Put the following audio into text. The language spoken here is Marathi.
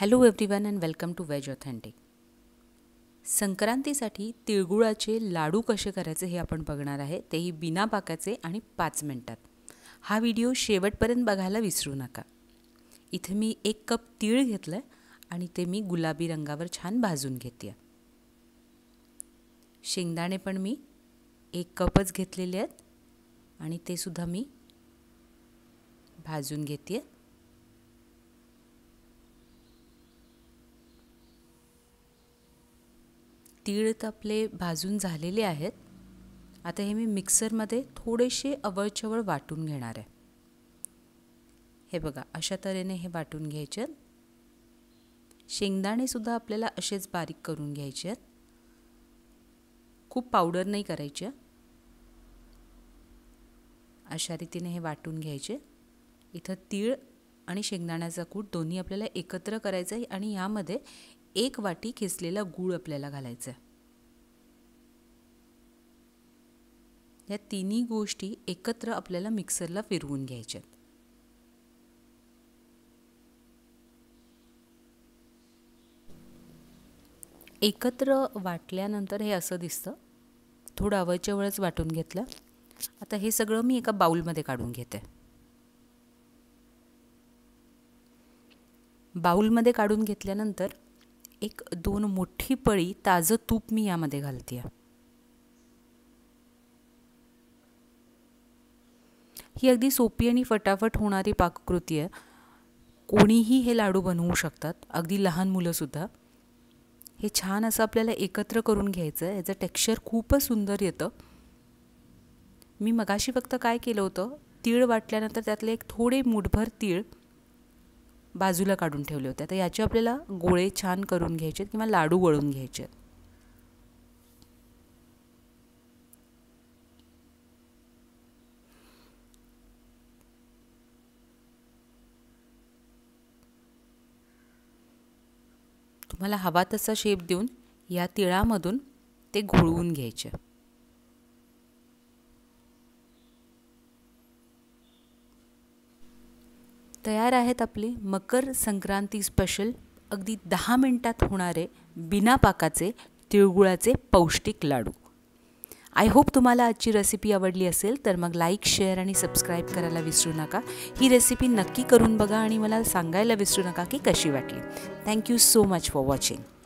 hello everyone and welcome to veg authentic संक्रांतीसाठी तिळगुळाचे लाडू कसे करायचे हे आपण बघणार आहे तेही बिना पाकाचे आणि पाच मिनटात हा व्हिडिओ शेवटपर्यंत बघायला विसरू नका इथे मी एक कप तीळ घेतलं आहे आणि ते मी गुलाबी रंगावर छान भाजून घेते शेंगदाणे पण मी एक कपच घेतलेले आहेत आणि ते सुद्धा मी भाजून घेते तीळ तर आपले भाजून झालेले आहेत आता हे मी मिक्सरमध्ये थोडेसे अवळचवळ वाटून घेणार आहे हे बघा अशा तऱ्हेने हे वाटून घ्यायचे आहेत शेंगदाणेसुद्धा आपल्याला असेच बारीक करून घ्यायचे आहेत खूप पावडर नाही करायचे अशा रीतीने हे वाटून घ्यायचे इथं तीळ आणि शेंगदाण्याचा कूट दोन्ही आपल्याला एकत्र करायचं आहे आणि यामध्ये एक वाटी खेचलेला गूळ आपल्याला घालायचा आहे या तिन्ही गोष्टी एकत्र आपल्याला मिक्सरला फिरवून घ्यायच्या एकत्र वाटल्यानंतर हे असं दिसतं थोडं आवडच्या वेळच वाटून घेतलं आता हे सगळं मी एका बाऊलमध्ये काढून घेते बाऊलमध्ये काढून घेतल्यानंतर एक दोन मोठी पळी ताजं तूप मी यामध्ये घालते आहे ही अगदी सोपी आणि फटाफट होणारी पाककृती आहे कोणीही हे लाडू बनवू शकतात अगदी लहान मुलंसुद्धा हे छान असं आपल्याला एकत्र करून घ्यायचं आहे याचं टेक्स्चर खूपच सुंदर येतं मी मगाशी फक्त काय केलं होतं तीळ वाटल्यानंतर त्यातले एक थोडे मुठभर तीळ बाजूला काढून ठेवले होते तर याचे आपल्याला गोळे छान करून घ्यायचे आहेत किंवा लाडू वळून घ्यायचे आहेत तुम्हाला हवा तसा शेप देऊन या तिळामधून ते घोळवून घ्यायचे तयार आहेत आपले मकर संक्रांती स्पेशल अगदी दहा मिनटात होणारे बिना पाकाचे तिळगुळाचे पौष्टिक लाडू आय होप तुम्हाला आजची रेसिपी आवडली असेल तर मग लाईक शेअर आणि सबस्क्राईब करायला विसरू नका ही रेसिपी नक्की करून बघा आणि मला सांगायला विसरू नका की कशी वाटली thank you so much for watching